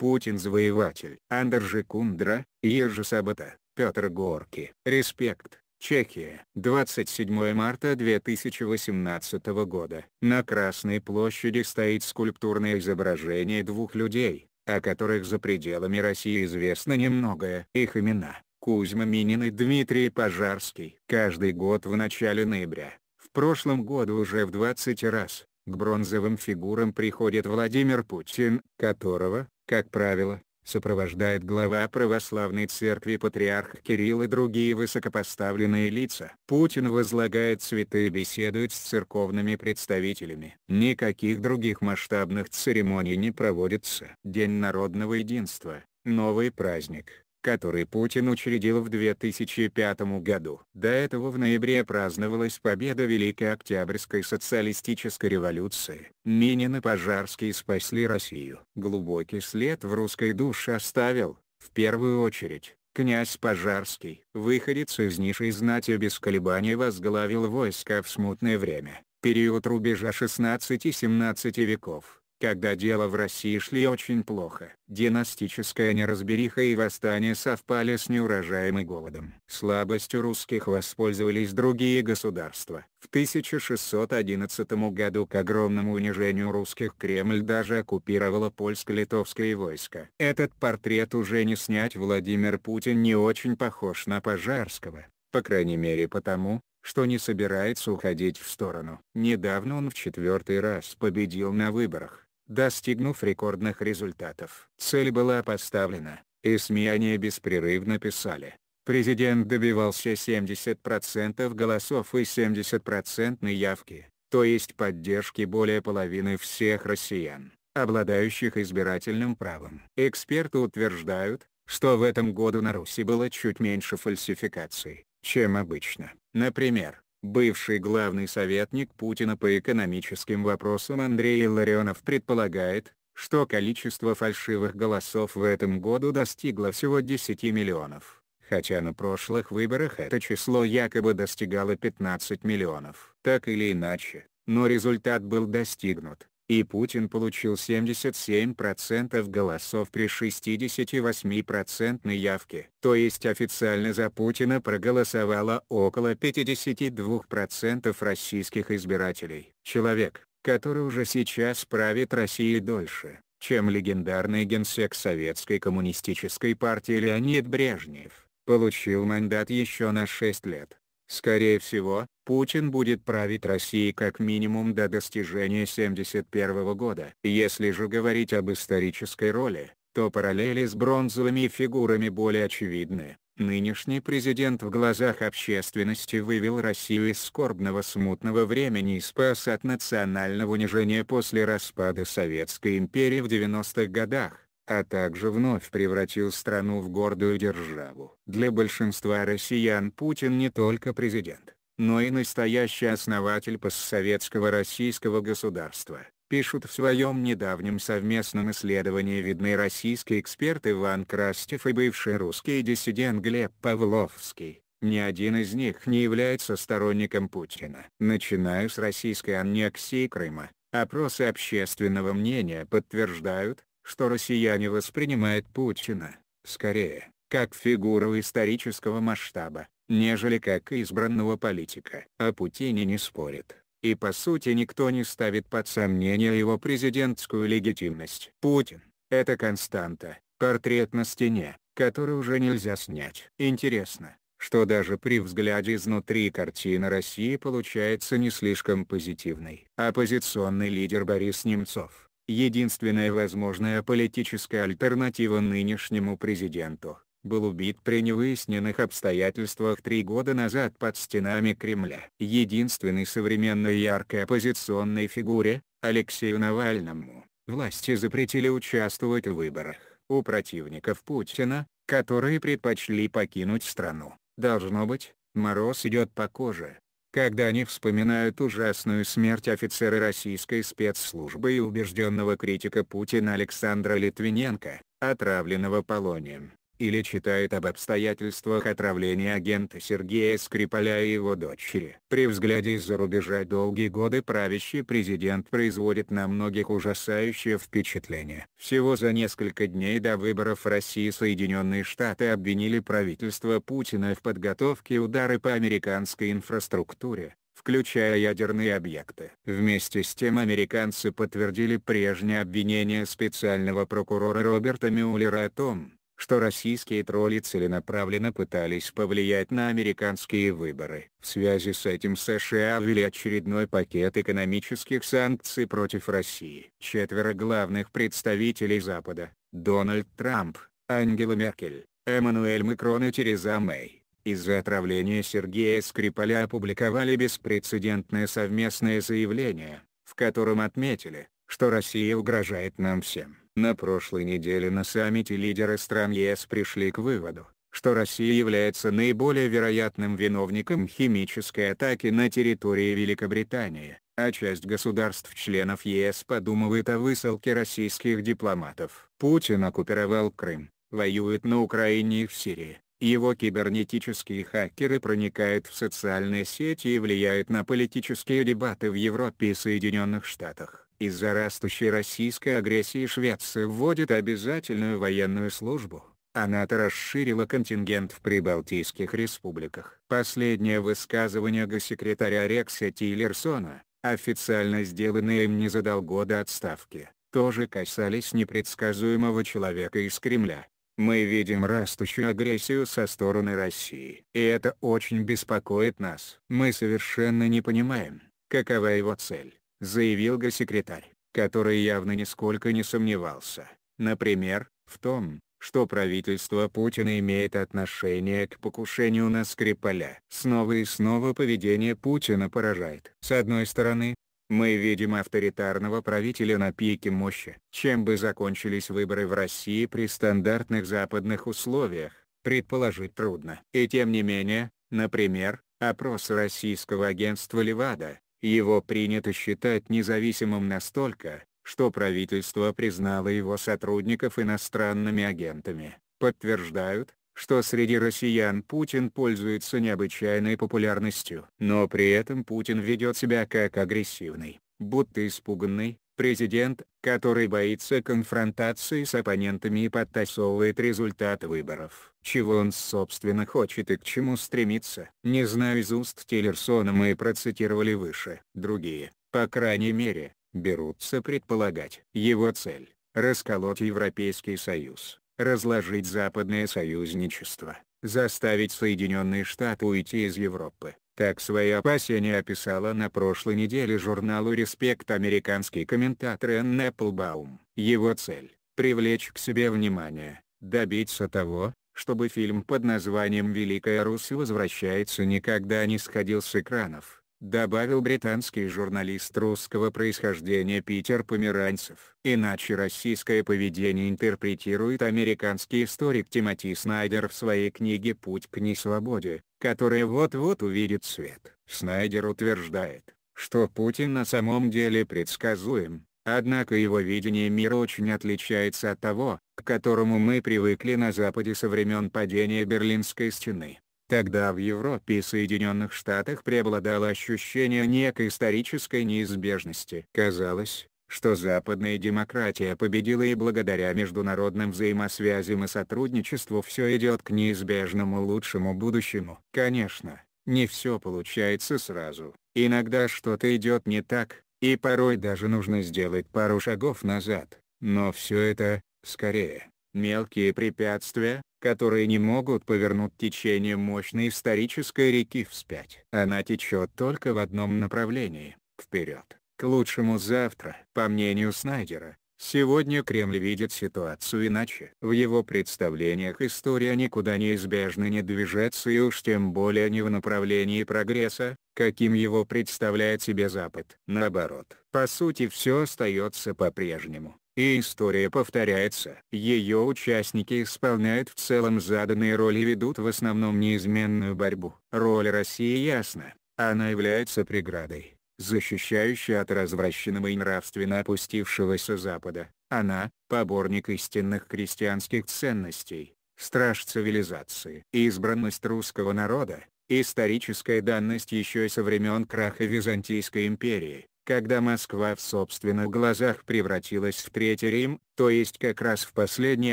Путин завоеватель. Андержи Кундра, Ежи Сабата, Петр Горки. Респект. Чехия. 27 марта 2018 года. На Красной площади стоит скульптурное изображение двух людей, о которых за пределами России известно немногое. Их имена – Кузьма Минин и Дмитрий Пожарский. Каждый год в начале ноября, в прошлом году уже в 20 раз, к бронзовым фигурам приходит Владимир Путин, которого, как правило, сопровождает глава православной церкви патриарх Кирилл и другие высокопоставленные лица. Путин возлагает цветы и беседует с церковными представителями. Никаких других масштабных церемоний не проводится. День народного единства, новый праздник который Путин учредил в 2005 году. До этого в ноябре праздновалась победа Великой Октябрьской социалистической революции. Минин и Пожарский спасли Россию. Глубокий след в русской душе оставил, в первую очередь, князь Пожарский. Выходец из низшей знати без колебаний возглавил войска в смутное время, период рубежа 16-17 веков когда дело в России шли очень плохо. Династическая неразбериха и восстание совпали с неурожаем и голодом. Слабостью русских воспользовались другие государства. В 1611 году к огромному унижению русских Кремль даже оккупировало польско-литовское войско. Этот портрет уже не снять Владимир Путин не очень похож на Пожарского, по крайней мере потому, что не собирается уходить в сторону. Недавно он в четвертый раз победил на выборах достигнув рекордных результатов. Цель была поставлена, и СМИ о беспрерывно писали. Президент добивался 70% голосов и 70% явки, то есть поддержки более половины всех россиян, обладающих избирательным правом. Эксперты утверждают, что в этом году на Руси было чуть меньше фальсификаций, чем обычно. Например, Бывший главный советник Путина по экономическим вопросам Андрей Ларионов предполагает, что количество фальшивых голосов в этом году достигло всего 10 миллионов, хотя на прошлых выборах это число якобы достигало 15 миллионов. Так или иначе, но результат был достигнут и Путин получил 77% голосов при 68-процентной явке. То есть официально за Путина проголосовало около 52% российских избирателей. Человек, который уже сейчас правит Россией дольше, чем легендарный генсек Советской коммунистической партии Леонид Брежнев, получил мандат еще на 6 лет. Скорее всего, Путин будет править Россией как минимум до достижения 71 года. Если же говорить об исторической роли, то параллели с бронзовыми фигурами более очевидны. Нынешний президент в глазах общественности вывел Россию из скорбного смутного времени и спас от национального унижения после распада Советской империи в 90-х годах, а также вновь превратил страну в гордую державу. Для большинства россиян Путин не только президент, но и настоящий основатель постсоветского российского государства. Пишут в своем недавнем совместном исследовании видные российские эксперты Иван Крастев и бывший русский диссидент Глеб Павловский. Ни один из них не является сторонником Путина. Начиная с российской аннексии Крыма, опросы общественного мнения подтверждают, что россияне воспринимают Путина, скорее, как фигуру исторического масштаба, нежели как избранного политика. О Путине не спорит, и по сути никто не ставит под сомнение его президентскую легитимность. Путин – это константа, портрет на стене, который уже нельзя снять. Интересно, что даже при взгляде изнутри картина России получается не слишком позитивной. Оппозиционный лидер Борис Немцов – единственная возможная политическая альтернатива нынешнему президенту был убит при невыясненных обстоятельствах три года назад под стенами Кремля. Единственной современной яркой оппозиционной фигуре, Алексею Навальному, власти запретили участвовать в выборах. У противников Путина, которые предпочли покинуть страну, должно быть, мороз идет по коже. Когда они вспоминают ужасную смерть офицера российской спецслужбы и убежденного критика Путина Александра Литвиненко, отравленного полонием или читает об обстоятельствах отравления агента Сергея Скрипаля и его дочери. При взгляде из-за рубежа долгие годы правящий президент производит на многих ужасающее впечатление. Всего за несколько дней до выборов России Соединенные Штаты обвинили правительство Путина в подготовке удары по американской инфраструктуре включая ядерные объекты. Вместе с тем американцы подтвердили прежнее обвинение специального прокурора Роберта Мюллера о том, что российские тролли целенаправленно пытались повлиять на американские выборы. В связи с этим США ввели очередной пакет экономических санкций против России. Четверо главных представителей Запада – Дональд Трамп, Ангела Меркель, Эммануэль Макрон и Тереза Мэй. Из-за отравления Сергея Скрипаля опубликовали беспрецедентное совместное заявление, в котором отметили, что Россия угрожает нам всем. На прошлой неделе на саммите лидеры стран ЕС пришли к выводу, что Россия является наиболее вероятным виновником химической атаки на территории Великобритании, а часть государств-членов ЕС подумывает о высылке российских дипломатов. Путин оккупировал Крым, воюет на Украине и в Сирии. Его кибернетические хакеры проникают в социальные сети и влияют на политические дебаты в Европе и Соединенных Штатах. Из-за растущей российской агрессии Швеция вводит обязательную военную службу. А НАТО расширила контингент в прибалтийских республиках. Последнее высказывание госсекретаря Рекса Тиллерсона, официально сделанное им незадолго до отставки, тоже касались непредсказуемого человека из Кремля. Мы видим растущую агрессию со стороны России. И это очень беспокоит нас. Мы совершенно не понимаем, какова его цель заявил госсекретарь, который явно нисколько не сомневался, например, в том, что правительство Путина имеет отношение к покушению на Скрипаля. Снова и снова поведение Путина поражает. С одной стороны, мы видим авторитарного правителя на пике мощи. Чем бы закончились выборы в России при стандартных западных условиях, предположить трудно. И тем не менее, например, опрос российского агентства «Левада», его принято считать независимым настолько, что правительство признало его сотрудников иностранными агентами. Подтверждают, что среди россиян Путин пользуется необычайной популярностью. Но при этом Путин ведет себя как агрессивный, будто испуганный, Президент, который боится конфронтации с оппонентами и подтасовывает результат выборов. Чего он собственно хочет и к чему стремится. Не знаю из уст Тиллерсона мы процитировали выше. Другие, по крайней мере, берутся предполагать. Его цель – расколоть Европейский Союз, разложить западное союзничество, заставить Соединенные Штаты уйти из Европы, так свои опасения описала на прошлой неделе журналу «Респект» американский комментатор Энн Эпплбаум. Его цель – привлечь к себе внимание, добиться того, чтобы фильм под названием «Великая Русь» возвращается никогда не сходил с экранов добавил британский журналист русского происхождения Питер Померанцев. Иначе российское поведение интерпретирует американский историк Тимоти Снайдер в своей книге «Путь к несвободе», которая вот-вот увидит свет. Снайдер утверждает, что Путин на самом деле предсказуем, однако его видение мира очень отличается от того, к которому мы привыкли на Западе со времен падения Берлинской стены. Тогда в Европе и Соединенных Штатах преобладало ощущение некой исторической неизбежности. Казалось, что западная демократия победила и благодаря международным взаимосвязям и сотрудничеству все идет к неизбежному лучшему будущему. Конечно, не все получается сразу. Иногда что-то идет не так, и порой даже нужно сделать пару шагов назад. Но все это, скорее, Мелкие препятствия, которые не могут повернуть течение мощной исторической реки вспять. Она течет только в одном направлении — вперед. К лучшему завтра. По мнению Снайдера, сегодня Кремль видит ситуацию иначе. В его представлениях история никуда неизбежно не движется и уж тем более не в направлении прогресса, каким его представляет себе Запад. Наоборот, по сути все остается по-прежнему и история повторяется. Ее участники исполняют в целом заданные роли и ведут в основном неизменную борьбу. Роль России ясна, она является преградой, защищающей от развращенного и нравственно опустившегося Запада. Она – поборник истинных крестьянских ценностей, страж цивилизации. Избранность русского народа – историческая данность еще со времен краха Византийской империи когда Москва в собственных глазах превратилась в Третий Рим, то есть как раз в последний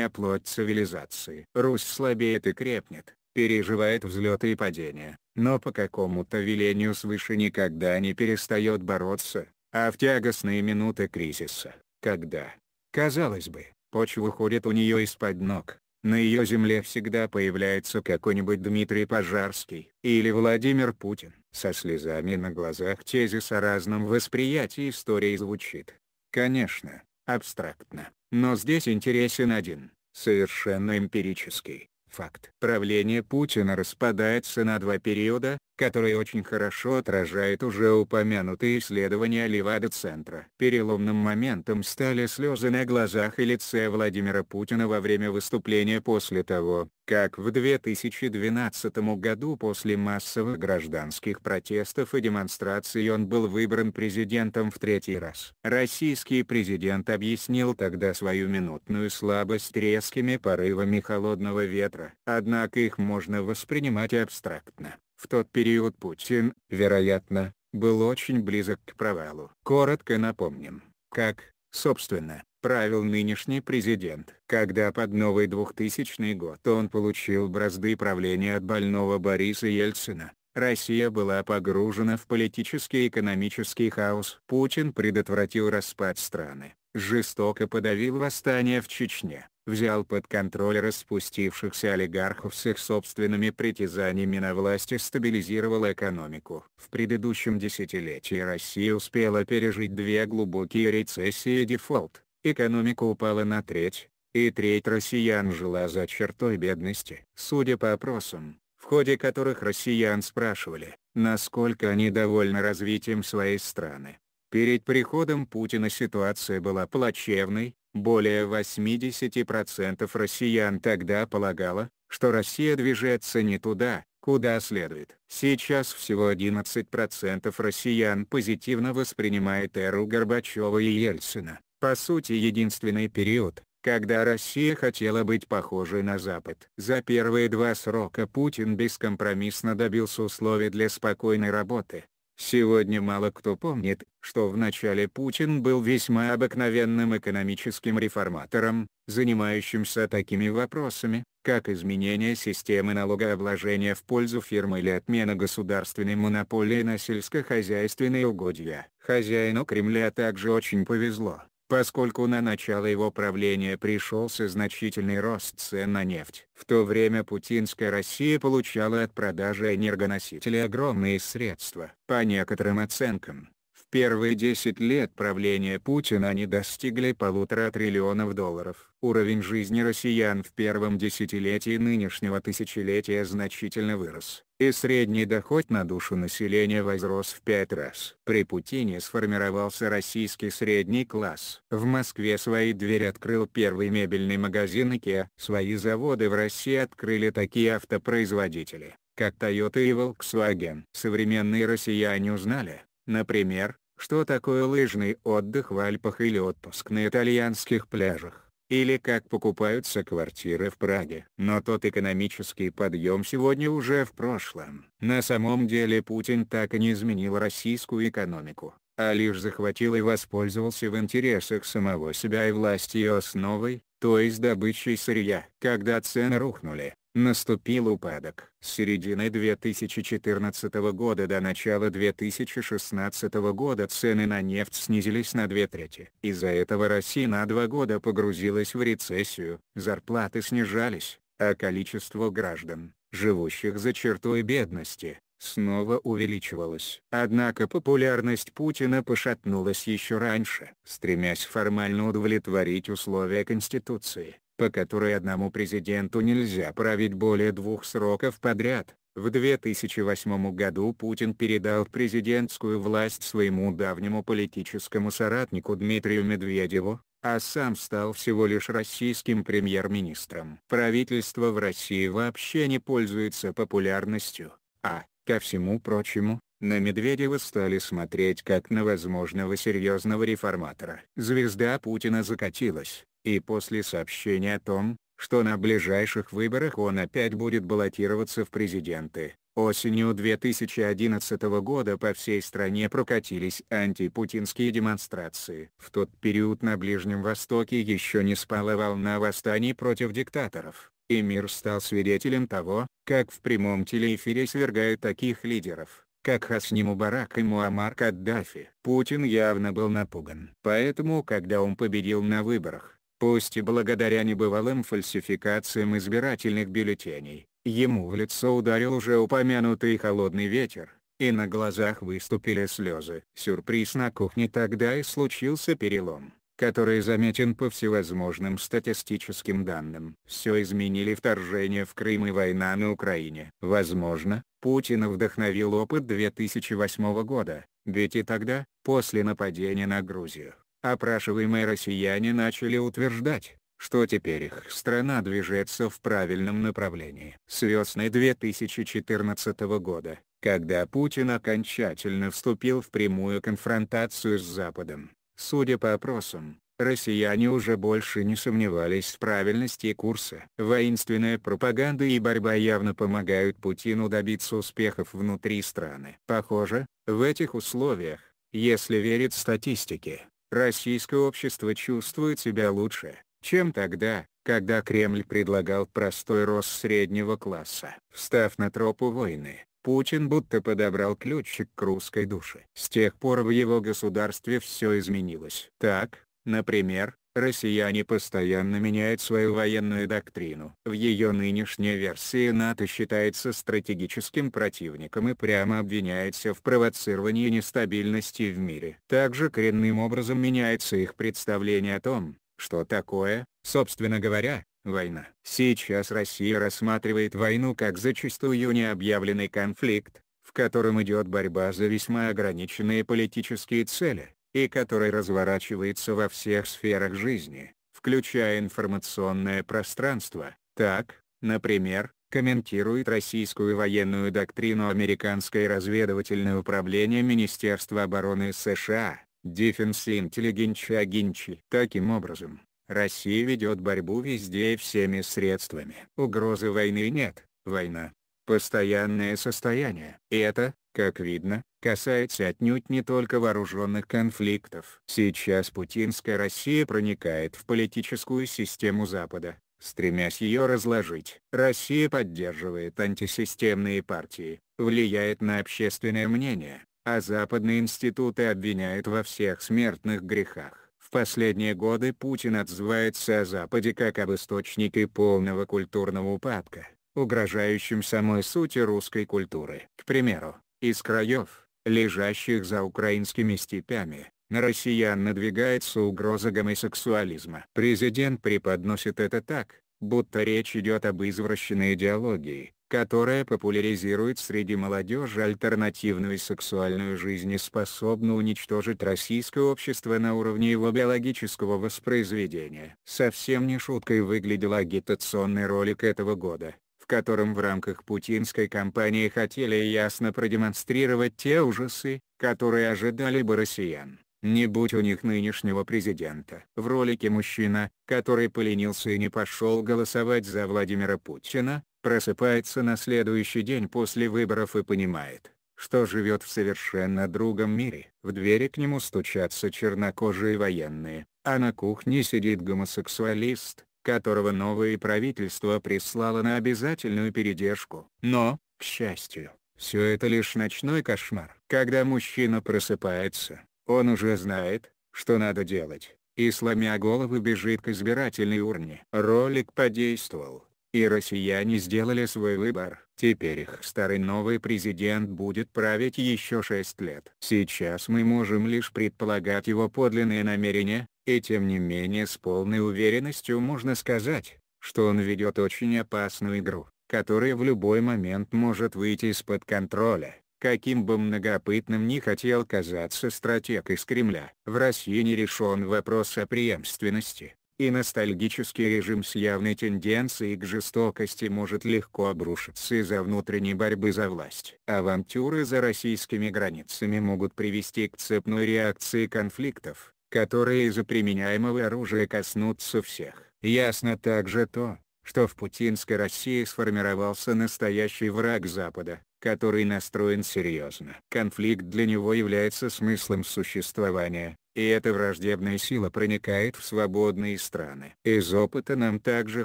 оплот цивилизации. Русь слабеет и крепнет, переживает взлеты и падения, но по какому-то велению свыше никогда не перестает бороться, а в тягостные минуты кризиса, когда, казалось бы, почва уходит у нее из-под ног, на ее земле всегда появляется какой-нибудь Дмитрий Пожарский или Владимир Путин со слезами на глазах тезис о разном восприятии истории звучит. Конечно, абстрактно, но здесь интересен один, совершенно эмпирический, факт. Правление Путина распадается на два периода, которые очень хорошо отражает уже упомянутые исследования Левада-центра. Переломным моментом стали слезы на глазах и лице Владимира Путина во время выступления после того, как в 2012 году после массовых гражданских протестов и демонстраций он был выбран президентом в третий раз. Российский президент объяснил тогда свою минутную слабость резкими порывами холодного ветра. Однако их можно воспринимать абстрактно. В тот период Путин, вероятно, был очень близок к провалу. Коротко напомним, как, собственно, правил нынешний президент. Когда под новый 2000 год он получил бразды правления от больного Бориса Ельцина, Россия была погружена в политический и экономический хаос. Путин предотвратил распад страны, жестоко подавил восстание в Чечне, взял под контроль распустившихся олигархов с их собственными притязаниями на власть и стабилизировал экономику. В предыдущем десятилетии Россия успела пережить две глубокие рецессии и дефолт экономика упала на треть, и треть россиян жила за чертой бедности. Судя по опросам, в ходе которых россиян спрашивали, насколько они довольны развитием своей страны. Перед приходом Путина ситуация была плачевной, более 80% россиян тогда полагало, что Россия движется не туда, куда следует. Сейчас всего 11% россиян позитивно воспринимает эру Горбачева и Ельцина. По сути единственный период, когда Россия хотела быть похожей на Запад. За первые два срока Путин бескомпромиссно добился условий для спокойной работы. Сегодня мало кто помнит, что в начале Путин был весьма обыкновенным экономическим реформатором, занимающимся такими вопросами, как изменение системы налогообложения в пользу фирмы или отмена государственной монополии на сельскохозяйственные угодья. Хозяину Кремля также очень повезло поскольку на начало его правления пришелся значительный рост цен на нефть. В то время путинская Россия получала от продажи энергоносителей огромные средства. По некоторым оценкам, первые 10 лет правления Путина они достигли полутора триллионов долларов. Уровень жизни россиян в первом десятилетии нынешнего тысячелетия значительно вырос, и средний доход на душу населения возрос в пять раз. При Путине сформировался российский средний класс. В Москве свои двери открыл первый мебельный магазин IKEA. Свои заводы в России открыли такие автопроизводители, как Toyota и Volkswagen. Современные россияне узнали, Например, что такое лыжный отдых в Альпах или отпуск на итальянских пляжах или как покупаются квартиры в Праге. Но тот экономический подъем сегодня уже в прошлом. На самом деле Путин так и не изменил российскую экономику, а лишь захватил и воспользовался в интересах самого себя и власти ее основой, то есть добычей сырья. Когда цены рухнули, Наступил упадок. С середины 2014 года до начала 2016 года цены на нефть снизились на две трети. Из-за этого Россия на два года погрузилась в рецессию, зарплаты снижались, а количество граждан, живущих за чертой бедности, снова увеличивалось. Однако популярность Путина пошатнулась еще раньше. Стремясь формально удовлетворить условия Конституции, по которой одному президенту нельзя править более двух сроков подряд. В 2008 году Путин передал президентскую власть своему давнему политическому соратнику Дмитрию Медведеву, а сам стал всего лишь российским премьер-министром. Правительство в России вообще не пользуется популярностью, а, ко всему прочему, на Медведева стали смотреть как на возможного серьезного реформатора. Звезда Путина закатилась и после сообщения о том, что на ближайших выборах он опять будет баллотироваться в президенты. Осенью 2011 года по всей стране прокатились антипутинские демонстрации. В тот период на Ближнем Востоке еще не спала волна восстаний против диктаторов, и мир стал свидетелем того, как в прямом телеэфире свергают таких лидеров, как Хасни Мубарак и Муаммар Каддафи. Путин явно был напуган. Поэтому когда он победил на выборах, пусть и благодаря небывалым фальсификациям избирательных бюллетеней, ему в лицо ударил уже упомянутый холодный ветер, и на глазах выступили слезы. Сюрприз на кухне тогда и случился перелом, который заметен по всевозможным статистическим данным. Все изменили вторжение в Крым и война на Украине. Возможно, Путина вдохновил опыт 2008 года, ведь и тогда, после нападения на Грузию, Опрашиваемые россияне начали утверждать, что теперь их страна движется в правильном направлении. С весны 2014 года, когда Путин окончательно вступил в прямую конфронтацию с Западом, судя по опросам, россияне уже больше не сомневались в правильности курса. Воинственная пропаганда и борьба явно помогают Путину добиться успехов внутри страны. Похоже, в этих условиях, если верить статистике, российское общество чувствует себя лучше, чем тогда, когда Кремль предлагал простой рост среднего класса. Встав на тропу войны, Путин будто подобрал ключик к русской душе. С тех пор в его государстве все изменилось. Так, например, Россияне постоянно меняют свою военную доктрину. В ее нынешней версии НАТО считается стратегическим противником и прямо обвиняется в провоцировании нестабильности в мире. Также коренным образом меняется их представление о том, что такое, собственно говоря, война. Сейчас Россия рассматривает войну как зачастую необъявленный конфликт, в котором идет борьба за весьма ограниченные политические цели и который разворачивается во всех сферах жизни, включая информационное пространство. Так, например, комментирует российскую военную доктрину американское разведывательное управление Министерства обороны США, Defense Intelligence Agency. Таким образом, Россия ведет борьбу везде и всеми средствами. Угрозы войны нет, война. Постоянное состояние. И это, как видно, касается отнюдь не только вооруженных конфликтов. Сейчас путинская Россия проникает в политическую систему Запада, стремясь ее разложить. Россия поддерживает антисистемные партии, влияет на общественное мнение, а западные институты обвиняют во всех смертных грехах. В последние годы Путин отзывается о Западе как об источнике полного культурного упадка, угрожающем самой сути русской культуры. К примеру, из краев, лежащих за украинскими степями, на россиян надвигается угроза гомосексуализма. Президент преподносит это так, будто речь идет об извращенной идеологии, которая популяризирует среди молодежи альтернативную сексуальную жизнь и способна уничтожить российское общество на уровне его биологического воспроизведения. Совсем не шуткой выглядел агитационный ролик этого года котором в рамках путинской кампании хотели ясно продемонстрировать те ужасы, которые ожидали бы россиян, не будь у них нынешнего президента. В ролике мужчина, который поленился и не пошел голосовать за Владимира Путина, просыпается на следующий день после выборов и понимает, что живет в совершенно другом мире. В двери к нему стучатся чернокожие военные, а на кухне сидит гомосексуалист, которого новое правительство прислало на обязательную передержку. Но, к счастью, все это лишь ночной кошмар. Когда мужчина просыпается, он уже знает, что надо делать, и сломя голову бежит к избирательной урне. Ролик подействовал, и россияне сделали свой выбор. Теперь их старый новый президент будет править еще шесть лет. Сейчас мы можем лишь предполагать его подлинные намерения, и тем не менее с полной уверенностью можно сказать, что он ведет очень опасную игру, которая в любой момент может выйти из-под контроля каким бы многопытным ни хотел казаться стратег из Кремля. В России не решен вопрос о преемственности, и ностальгический режим с явной тенденцией к жестокости может легко обрушиться из-за внутренней борьбы за власть. Авантюры за российскими границами могут привести к цепной реакции конфликтов, которые из-за применяемого оружия коснутся всех. Ясно также то, что в путинской России сформировался настоящий враг Запада, который настроен серьезно. Конфликт для него является смыслом существования, и эта враждебная сила проникает в свободные страны. Из опыта нам также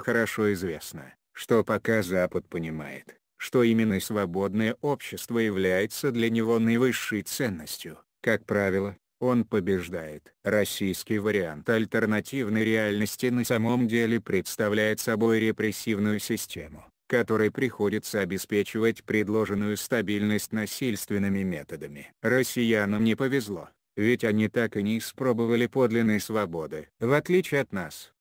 хорошо известно, что пока Запад понимает, что именно свободное общество является для него наивысшей ценностью, как правило, он побеждает. Российский вариант альтернативной реальности на самом деле представляет собой репрессивную систему, которой приходится обеспечивать предложенную стабильность насильственными методами. Россиянам не повезло, ведь они так и не испробовали подлинной свободы. В отличие от нас,